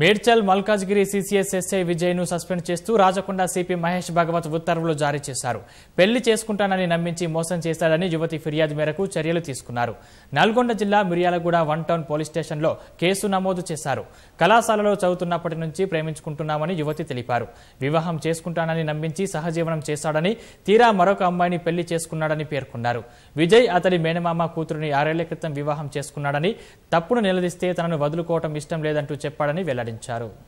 Medchal Malkajgiri CCS SI విజయ్ను suspend చేస్తూ Rachakonda CP Mahesh భగవత్ ఉత్తర్వులు జారీ చేశారు పెళ్లి చేసుకుంటానని నమ్మించి మోసం చేశాడని యువతి ఫిర్యాదు మేరకు చర్యలు తీసుకున్నారు నల్గొండ జిల్లా మిర్యాలగూడ వన్ టౌన్ పోలీస్ స్టేషన్లో కేసు నమోదు చేశారు కళాశాలలో చదువుతున్నప్పటి నుంచి ప్రేమించుకుంటున్నామని యువతి తెలిపారు వివాహం చేసుకుంటానని నమ్మించి సహజీవనం చేశాడని తీరా మరొక అమ్మాయిని పెళ్లి చేసుకున్నాడని పేర్కొన్నారు విజయ్ అతడి మేనమామ కూతురుని ఆరేళ్ల క్రితం వివాహం చేసుకున్నాడని తప్పును నిలదీస్తే తనను వదులుకోవటం ఇష్టం లేదంటూ చెప్పాడని వెల్లడి వెల్లడించారు